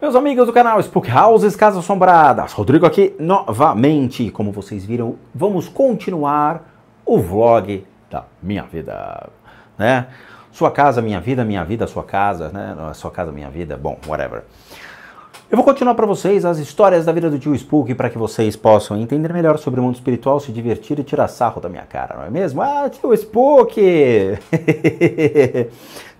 Meus amigos do canal Spook Houses Casas Assombradas, Rodrigo aqui novamente. Como vocês viram, vamos continuar o vlog da minha vida, né? Sua casa, minha vida, minha vida, sua casa, né? Sua casa, minha vida, bom, whatever. Eu vou continuar para vocês as histórias da vida do tio Spook para que vocês possam entender melhor sobre o mundo espiritual, se divertir e tirar sarro da minha cara, não é mesmo? Ah, tio Spook!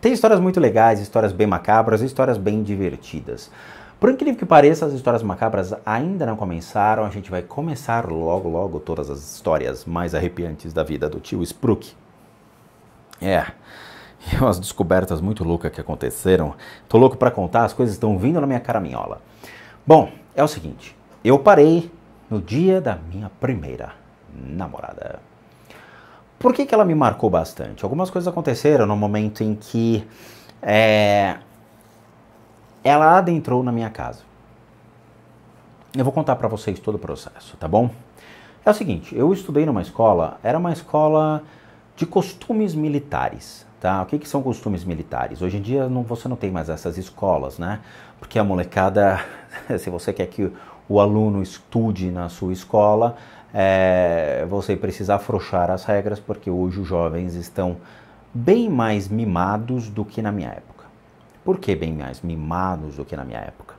Tem histórias muito legais, histórias bem macabras, histórias bem divertidas. Por incrível que pareça, as histórias macabras ainda não começaram. A gente vai começar logo, logo todas as histórias mais arrepiantes da vida do tio Spook. É e umas descobertas muito loucas que aconteceram. Tô louco para contar, as coisas estão vindo na minha caraminhola. Bom, é o seguinte, eu parei no dia da minha primeira namorada. Por que, que ela me marcou bastante? Algumas coisas aconteceram no momento em que é, ela adentrou na minha casa. Eu vou contar para vocês todo o processo, tá bom? É o seguinte, eu estudei numa escola, era uma escola de costumes militares, Tá? O que, que são costumes militares? Hoje em dia não, você não tem mais essas escolas, né? Porque a molecada, se você quer que o aluno estude na sua escola, é, você precisa afrouxar as regras, porque hoje os jovens estão bem mais mimados do que na minha época. Por que bem mais mimados do que na minha época?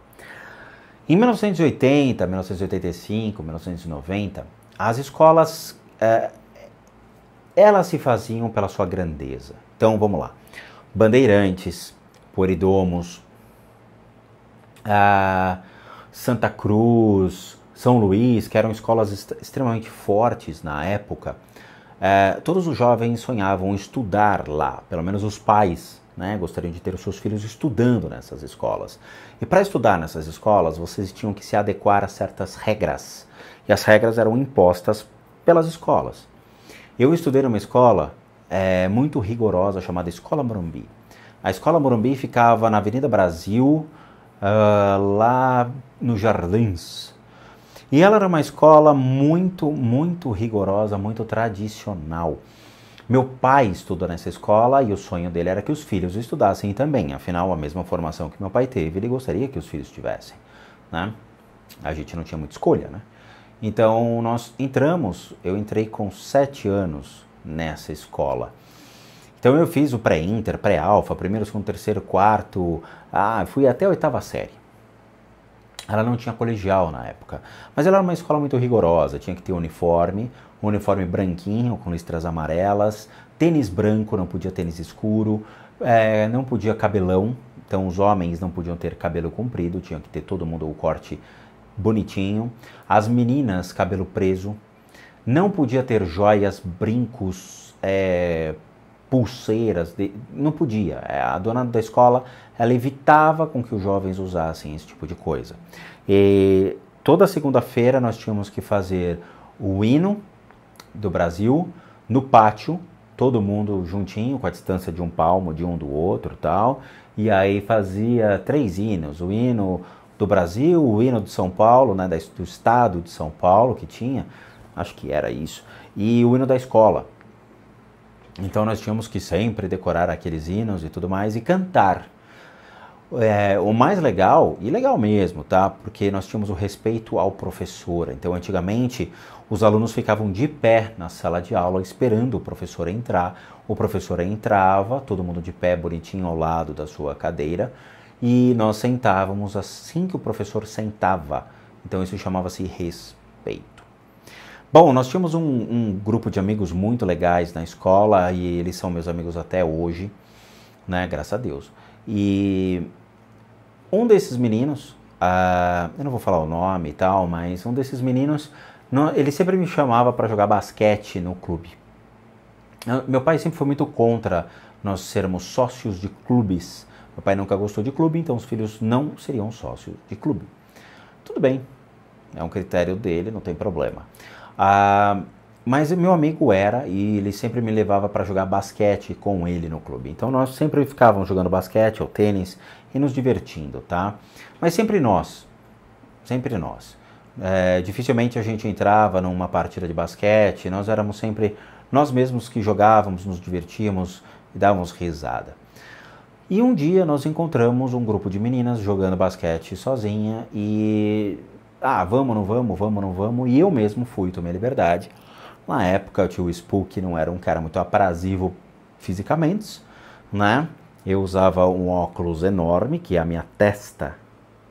Em 1980, 1985, 1990, as escolas é, elas se faziam pela sua grandeza. Então vamos lá. Bandeirantes, Poridomos, ah, Santa Cruz, São Luís, que eram escolas extremamente fortes na época, é, todos os jovens sonhavam estudar lá, pelo menos os pais né, gostariam de ter os seus filhos estudando nessas escolas. E para estudar nessas escolas, vocês tinham que se adequar a certas regras. E as regras eram impostas pelas escolas. Eu estudei numa escola é, muito rigorosa chamada Escola Morumbi. A Escola Morumbi ficava na Avenida Brasil, uh, lá no Jardins. E ela era uma escola muito, muito rigorosa, muito tradicional. Meu pai estudou nessa escola e o sonho dele era que os filhos estudassem também. Afinal, a mesma formação que meu pai teve, ele gostaria que os filhos tivessem. Né? A gente não tinha muita escolha, né? Então nós entramos. Eu entrei com sete anos nessa escola. Então eu fiz o pré-inter, pré-alfa, primeiro, segundo, terceiro, quarto, ah, fui até a oitava série. Ela não tinha colegial na época, mas ela era uma escola muito rigorosa, tinha que ter uniforme, um uniforme branquinho com listras amarelas, tênis branco, não podia tênis escuro, é, não podia cabelão, então os homens não podiam ter cabelo comprido, tinha que ter todo mundo o corte bonitinho, as meninas cabelo preso, não podia ter joias, brincos, é, pulseiras, de... não podia. É, a dona da escola ela evitava com que os jovens usassem esse tipo de coisa. E toda segunda-feira nós tínhamos que fazer o hino do Brasil no pátio, todo mundo juntinho, com a distância de um palmo de um do outro, tal. E aí fazia três hinos, o hino do Brasil, o hino de São Paulo, né, do estado de São Paulo que tinha acho que era isso, e o hino da escola. Então nós tínhamos que sempre decorar aqueles hinos e tudo mais e cantar. É, o mais legal, e legal mesmo, tá? Porque nós tínhamos o respeito ao professor. Então, antigamente, os alunos ficavam de pé na sala de aula esperando o professor entrar. O professor entrava, todo mundo de pé, bonitinho ao lado da sua cadeira, e nós sentávamos assim que o professor sentava. Então, isso chamava-se respeito. Bom, nós tínhamos um, um, grupo de amigos muito legais na escola e eles são meus amigos até hoje, né? Graças a Deus. E um desses meninos, uh, eu não vou falar o nome e tal, mas um desses meninos, não, ele sempre me chamava para jogar basquete no clube. Ah, meu pai sempre foi muito contra nós sermos sócios de clubes. Meu pai nunca gostou de clube, então os filhos não seriam sócios de clube. Tudo bem, é um critério dele, não tem problema. Ah, mas meu amigo era e ele sempre me levava para jogar basquete com ele no clube. Então nós sempre ficávamos jogando basquete ou tênis e nos divertindo, tá? Mas sempre nós, sempre nós. É, dificilmente a gente entrava numa partida de basquete, nós éramos sempre nós mesmos que jogávamos, nos divertíamos e dávamos risada. E um dia nós encontramos um grupo de meninas jogando basquete sozinha e ah, vamos, não vamos, vamos, não vamos, e eu mesmo fui, tomei liberdade. Na época, o tio Spook não era um cara muito aprazível fisicamente, né? Eu usava um óculos enorme, que a minha testa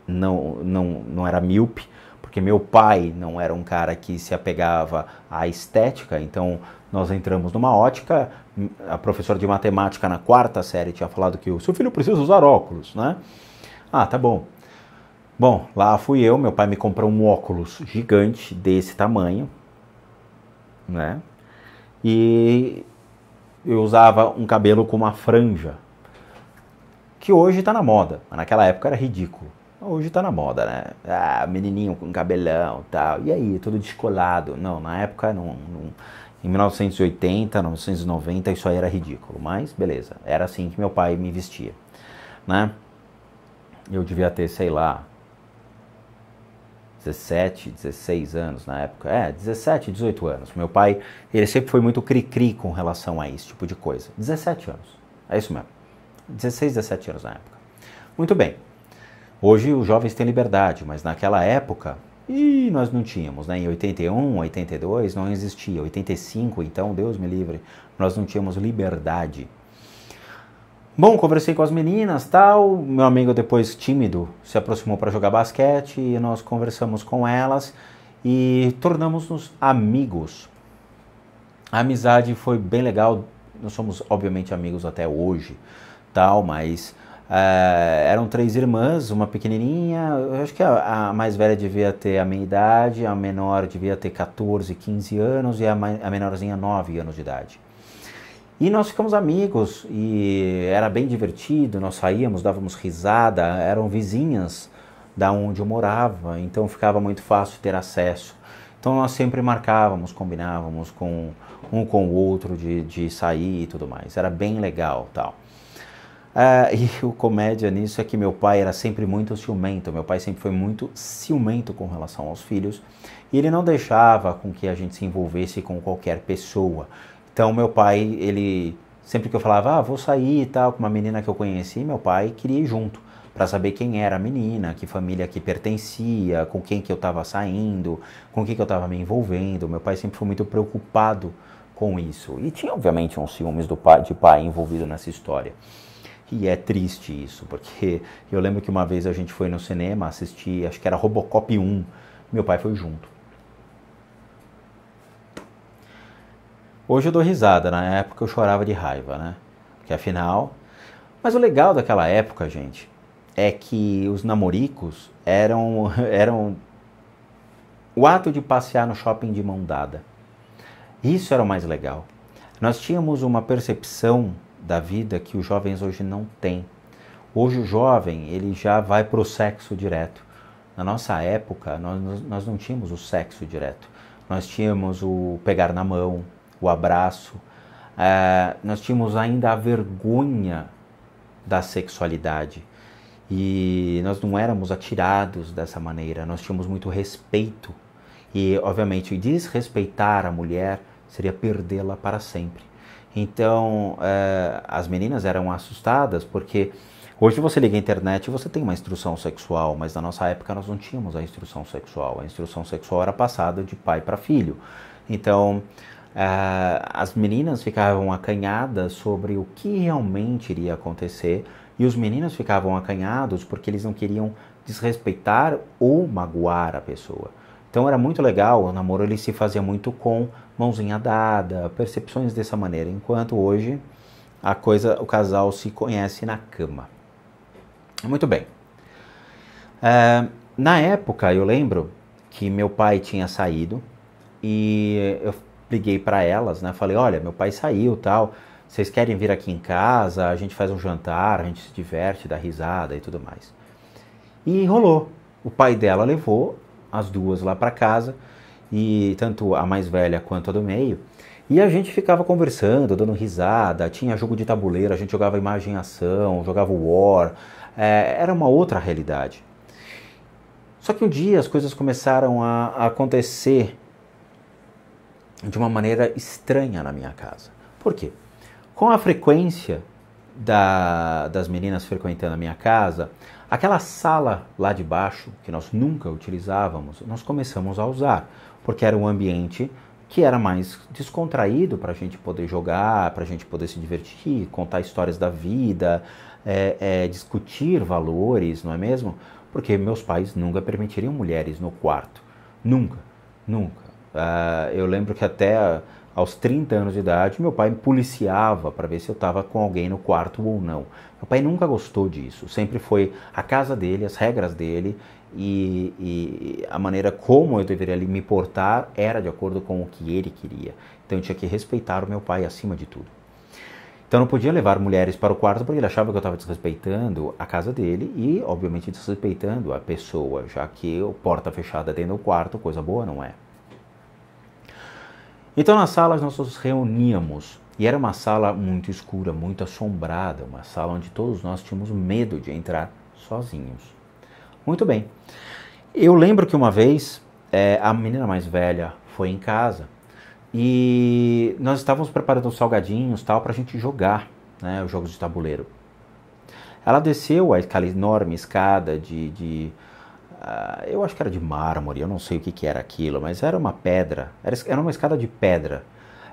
não, não, não era míope, porque meu pai não era um cara que se apegava à estética, então nós entramos numa ótica, a professora de matemática na quarta série tinha falado que o seu filho precisa usar óculos, né? Ah, tá bom. Bom, lá fui eu, meu pai me comprou um óculos gigante desse tamanho, né? E eu usava um cabelo com uma franja, que hoje está na moda, mas naquela época era ridículo. Hoje está na moda, né? Ah, menininho com cabelão tal. E aí, todo descolado. Não, na época, não, não, em 1980, 1990, isso aí era ridículo. Mas, beleza, era assim que meu pai me vestia, né? Eu devia ter, sei lá, 17, 16 anos na época. É, 17, 18 anos. Meu pai, ele sempre foi muito cri-cri com relação a esse tipo de coisa. 17 anos. É isso mesmo. 16, 17 anos na época. Muito bem. Hoje os jovens têm liberdade, mas naquela época, e nós não tínhamos, né? Em 81, 82 não existia, 85, então Deus me livre, nós não tínhamos liberdade Bom, conversei com as meninas, tal. Meu amigo depois tímido se aproximou para jogar basquete e nós conversamos com elas e tornamos-nos amigos. A amizade foi bem legal. Nós somos obviamente amigos até hoje, tal. Mas é, eram três irmãs, uma pequenininha. Eu acho que a, a, mais velha devia ter a minha idade, a menor devia ter 14, 15 anos e a, a menorzinha 9 anos de idade. E nós ficamos amigos e era bem divertido, nós saíamos, dávamos risada, eram vizinhas da onde eu morava, então ficava muito fácil ter acesso. Então nós sempre marcávamos, combinávamos com um com o outro de, de sair e tudo mais. Era bem legal tal. Ah, e o comédia nisso é que meu pai era sempre muito ciumento. Meu pai sempre foi muito ciumento com relação aos filhos. E ele não deixava com que a gente se envolvesse com qualquer pessoa. Então meu pai, ele sempre que eu falava, ah, vou sair e tal, com uma menina que eu conheci, meu pai queria ir junto para saber quem era a menina, que família que pertencia, com quem que eu estava saindo, com quem que eu estava me envolvendo. Meu pai sempre foi muito preocupado com isso. E tinha, obviamente, uns ciúmes do pai, de pai envolvido nessa história. E é triste isso, porque eu lembro que uma vez a gente foi no cinema assistir, acho que era Robocop 1, meu pai foi junto. Hoje eu dou risada, na época eu chorava de raiva, né? Porque afinal. Mas o legal daquela época, gente, é que os namoricos eram, eram o ato de passear no shopping de mão dada. Isso era o mais legal. Nós tínhamos uma percepção da vida que os jovens hoje não têm. Hoje o jovem ele já vai para o sexo direto. Na nossa época, nós, nós não tínhamos o sexo direto. Nós tínhamos o pegar na mão, o abraço. É, nós tínhamos ainda a vergonha da sexualidade e nós não éramos atirados dessa maneira, nós tínhamos muito respeito. E, obviamente, desrespeitar a mulher seria perdê-la para sempre. Então, é, as meninas eram assustadas porque hoje você liga a internet e você tem uma instrução sexual, mas na nossa época nós não tínhamos a instrução sexual. A instrução sexual era passada de pai para filho. Então, Uh, as meninas ficavam acanhadas sobre o que realmente iria acontecer e os meninos ficavam acanhados porque eles não queriam desrespeitar ou magoar a pessoa. Então era muito legal, o namoro ele se fazia muito com mãozinha dada, percepções dessa maneira, enquanto hoje a coisa, o casal se conhece na cama. Muito bem. Ah, na época eu lembro que meu pai tinha saído e eu liguei para elas, né? Falei, olha, meu pai saiu, tal. Vocês querem vir aqui em casa? A gente faz um jantar, a gente se diverte, dá risada e tudo mais. E rolou. O pai dela levou as duas lá para casa e tanto a mais velha quanto a do meio. E a gente ficava conversando, dando risada, tinha jogo de tabuleiro, a gente jogava imagem ação, jogava war, é, era uma outra realidade. Só que um dia as coisas começaram a, a acontecer de uma maneira estranha na minha casa. Por quê? Com a frequência da, das meninas frequentando a minha casa, aquela sala lá de baixo, que nós nunca utilizávamos, nós começamos a usar, porque era um ambiente que era mais descontraído para a gente poder jogar, para a gente poder se divertir, contar histórias da vida, é, é, discutir valores, não é mesmo? Porque meus pais nunca permitiriam mulheres no quarto. Nunca, nunca. Uh, eu lembro que até aos 30 anos de idade, meu pai me policiava para ver se eu estava com alguém no quarto ou não. Meu pai nunca gostou disso, sempre foi a casa dele, as regras dele e, e, a maneira como eu deveria me portar era de acordo com o que ele queria. Então eu tinha que respeitar o meu pai acima de tudo. Então eu não podia levar mulheres para o quarto porque ele achava que eu estava desrespeitando a casa dele e, obviamente, desrespeitando a pessoa, já que o porta fechada dentro do quarto, coisa boa não é. Então na sala nós nos reuníamos e era uma sala muito escura, muito assombrada, uma sala onde todos nós tínhamos medo de entrar sozinhos. Muito bem. Eu lembro que uma vez é, a menina mais velha foi em casa e nós estávamos preparando uns salgadinhos tal para a gente jogar, né, os jogos de tabuleiro. Ela desceu aquela enorme escada de, de ah, eu acho que era de mármore, eu não sei o que, que era aquilo, mas era uma pedra, era, era uma escada de pedra.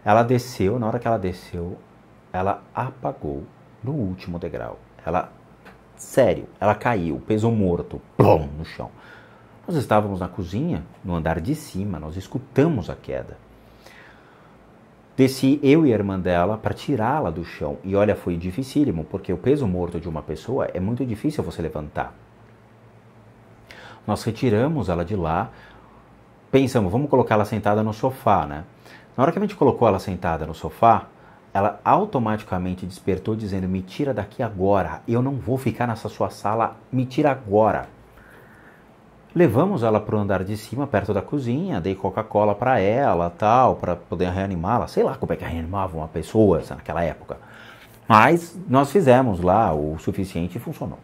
Ela desceu, na hora que ela desceu, ela apagou no último degrau. Ela, sério, ela caiu, peso morto, plom, no chão. Nós estávamos na cozinha, no andar de cima, nós escutamos a queda. Desci eu e a irmã dela para tirá-la do chão. E olha, foi dificílimo, porque o peso morto de uma pessoa é muito difícil você levantar. Nós retiramos ela de lá, pensamos, vamos colocar ela sentada no sofá, né? Na hora que a gente colocou ela sentada no sofá, ela automaticamente despertou dizendo: "Me tira daqui agora, eu não vou ficar nessa sua sala, me tira agora". Levamos ela para o andar de cima, perto da cozinha, dei Coca-Cola para ela, tal, para poder reanimá-la. Sei lá como é que reanimava uma pessoa naquela época. Mas nós fizemos lá o suficiente e funcionou.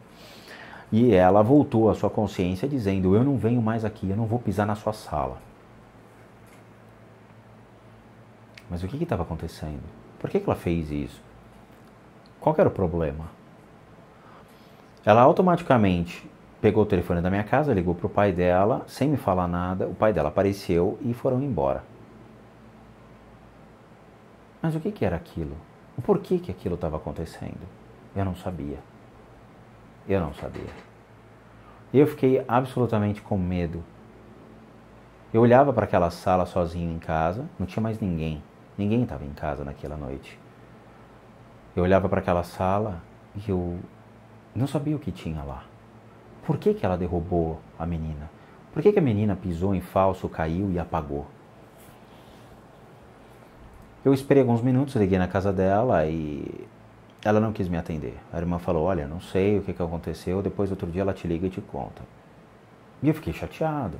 E ela voltou à sua consciência dizendo: Eu não venho mais aqui, eu não vou pisar na sua sala. Mas o que estava acontecendo? Por que, que ela fez isso? Qual era o problema? Ela automaticamente pegou o telefone da minha casa, ligou para o pai dela, sem me falar nada. O pai dela apareceu e foram embora. Mas o que, que era aquilo? O porquê que aquilo estava acontecendo? Eu não sabia. Eu não sabia. Eu fiquei absolutamente com medo. Eu olhava para aquela sala sozinho em casa, não tinha mais ninguém. Ninguém estava em casa naquela noite. Eu olhava para aquela sala e eu não sabia o que tinha lá. Por que, que ela derrubou a menina? Por que, que a menina pisou em falso, caiu e apagou? Eu esperei alguns minutos, liguei na casa dela e ela não quis me atender. A irmã falou: Olha, não sei o que, que aconteceu, depois outro dia ela te liga e te conta. E eu fiquei chateado.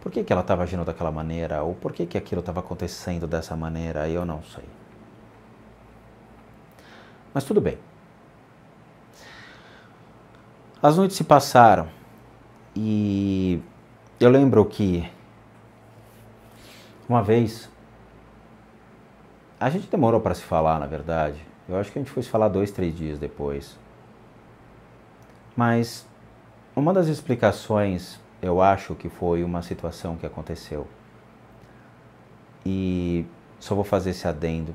Por que, que ela estava agindo daquela maneira? Ou por que, que aquilo estava acontecendo dessa maneira? Eu não sei. Mas tudo bem. As noites se passaram e eu lembro que uma vez a gente demorou para se falar, na verdade. Eu acho que a gente foi se falar dois, três dias depois. Mas uma das explicações, eu acho que foi uma situação que aconteceu. E só vou fazer esse adendo.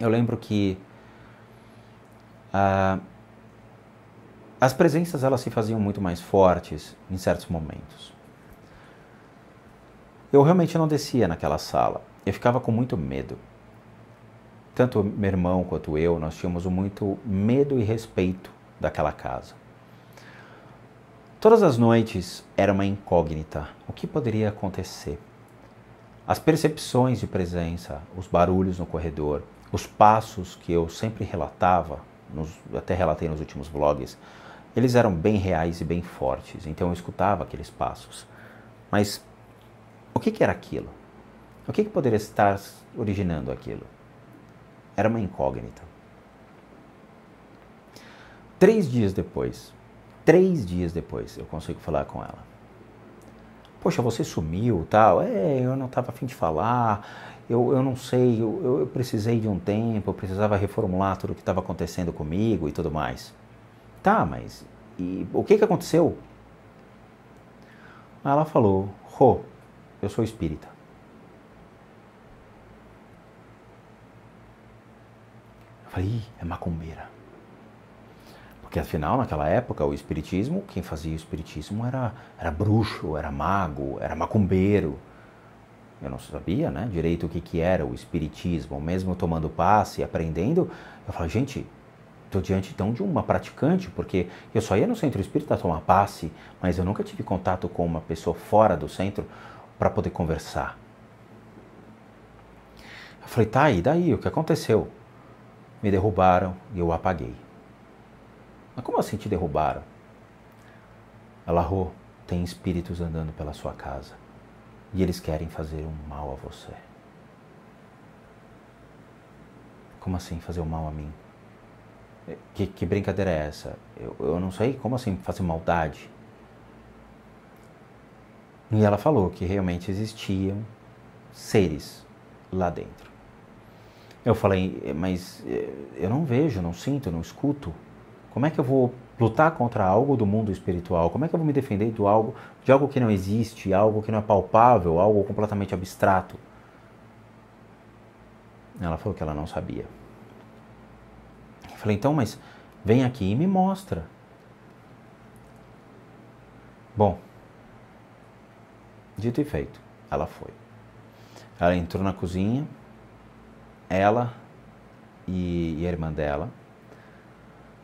Eu lembro que ah, as presenças elas se faziam muito mais fortes em certos momentos. Eu realmente não descia naquela sala eu ficava com muito medo. Tanto meu irmão quanto eu, nós tínhamos muito medo e respeito daquela casa. Todas as noites era uma incógnita. O que poderia acontecer? As percepções de presença, os barulhos no corredor, os passos que eu sempre relatava, nos, até relatei nos últimos vlogs, eles eram bem reais e bem fortes, então eu escutava aqueles passos. Mas o que, que era aquilo? O que, que poderia estar originando aquilo? Era uma incógnita. Três dias depois, três dias depois, eu consigo falar com ela. Poxa, você sumiu, tal. É, eu não estava afim de falar. Eu, eu não sei, eu, eu precisei de um tempo, eu precisava reformular tudo o que estava acontecendo comigo e tudo mais. Tá, mas e o que, que aconteceu? Ela falou, Rô, eu sou espírita. Falei, é macumbeira. Porque afinal, naquela época, o espiritismo, quem fazia o espiritismo era, era bruxo, era mago, era macumbeiro. Eu não sabia né, direito o que, que era o espiritismo, mesmo tomando passe, e aprendendo. Eu falei, gente, estou diante então de uma praticante, porque eu só ia no centro espírita tomar passe, mas eu nunca tive contato com uma pessoa fora do centro para poder conversar. Eu falei, tá, e daí? O que aconteceu? Me derrubaram e eu apaguei. Mas como assim te derrubaram? Ela Alahô, tem espíritos andando pela sua casa e eles querem fazer um mal a você. Como assim fazer um mal a mim? Eh, que, que brincadeira é essa? Eu, eu não sei, como assim fazer maldade? E ela falou que realmente existiam seres lá dentro. Eu falei, eh, mas eh, eu não vejo, não sinto, não escuto. Como é que eu vou lutar contra algo do mundo espiritual? Como é que eu vou me defender de algo, de algo que não existe, algo que não é palpável, algo completamente abstrato? Ela falou que ela não sabia. Eu falei, então, mas vem aqui e me mostra. Bom, dito e feito, ela foi. Ela entrou na cozinha, ela e, e a irmã dela.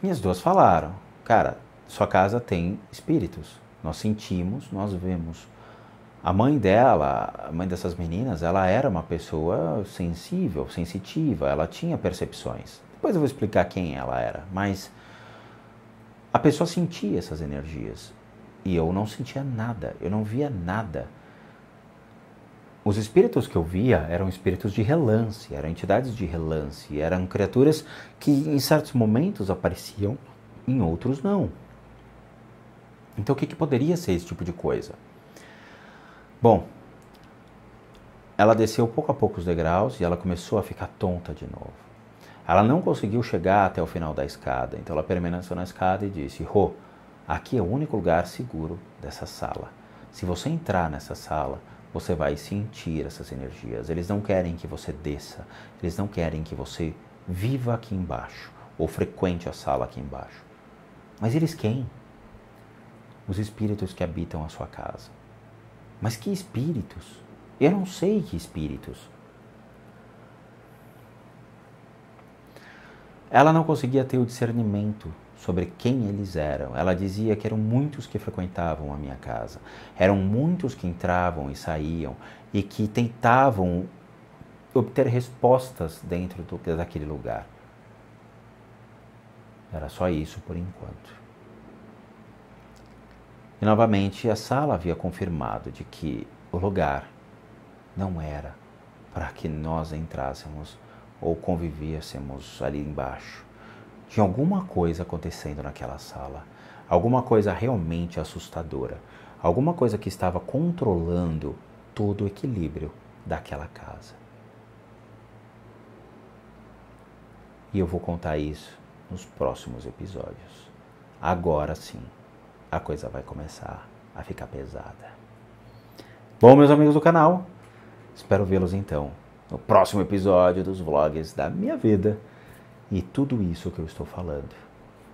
E as duas falaram: Cara, sua casa tem espíritos. Nós sentimos, nós vemos. A mãe dela, a mãe dessas meninas, ela era uma pessoa sensível, sensitiva, ela tinha percepções. Depois eu vou explicar quem ela era, mas a pessoa sentia essas energias e eu não sentia nada, eu não via nada. Os espíritos que eu via eram espíritos de relance, eram entidades de relance, eram criaturas que em certos momentos apareciam, em outros não. Então, o que, que poderia ser esse tipo de coisa? Bom, ela desceu pouco a pouco os degraus e ela começou a ficar tonta de novo. Ela não conseguiu chegar até o final da escada, então ela permaneceu na escada e disse: Rô, aqui é o único lugar seguro dessa sala. Se você entrar nessa sala, você vai sentir essas energias. Eles não querem que você desça, eles não querem que você viva aqui embaixo ou frequente a sala aqui embaixo. Mas eles quem? Os espíritos que habitam a sua casa. Mas que espíritos? Eu não sei que espíritos. Ela não conseguia ter o discernimento sobre quem eles eram. Ela dizia que eram muitos que frequentavam a minha casa, eram muitos que entravam e saíam e que tentavam obter respostas dentro do, daquele lugar. Era só isso por enquanto. E novamente a sala havia confirmado de que o lugar não era para que nós entrássemos ou convivêssemos ali embaixo. Tinha alguma coisa acontecendo naquela sala, alguma coisa realmente assustadora, alguma coisa que estava controlando todo o equilíbrio daquela casa. E eu vou contar isso nos próximos episódios. Agora sim, a coisa vai começar a ficar pesada. Bom, meus amigos do canal, espero vê-los então no próximo episódio dos vlogs da minha vida e tudo isso que eu estou falando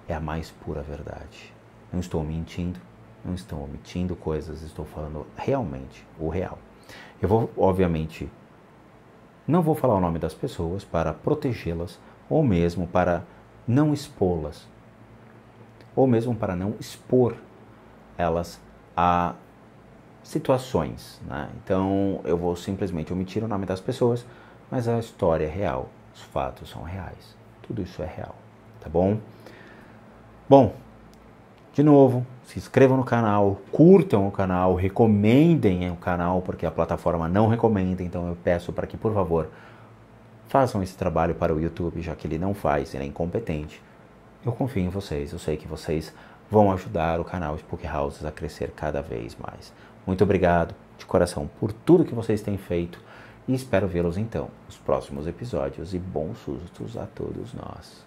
é a mais pura verdade. Não estou mentindo, não estou omitindo coisas, estou falando realmente o real. Eu vou, obviamente, não vou falar o nome das pessoas para protegê-las ou mesmo para não expô-las, ou mesmo para não expor elas a situações. Né? Então eu vou simplesmente omitir o nome das pessoas, mas a história é real, os fatos são reais. Tudo isso é real, tá bom? Bom, de novo, se inscrevam no canal, curtam o canal, recomendem o canal, porque a plataforma não recomenda, então eu peço para que, por favor, façam esse trabalho para o YouTube, já que ele não faz, ele é incompetente. Eu confio em vocês, eu sei que vocês vão ajudar o canal de Spook Houses a crescer cada vez mais. Muito obrigado de coração por tudo que vocês têm feito e espero vê-los então nos próximos episódios e bons sustos a todos nós.